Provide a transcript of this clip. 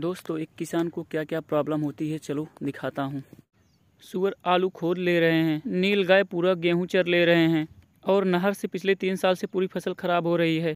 दोस्तों एक किसान को क्या क्या प्रॉब्लम होती है चलो दिखाता हूँ सुअर आलू खोद ले रहे हैं नील गाय पूरा गेहूं चर ले रहे हैं और नहर से पिछले तीन साल से पूरी फसल खराब हो रही है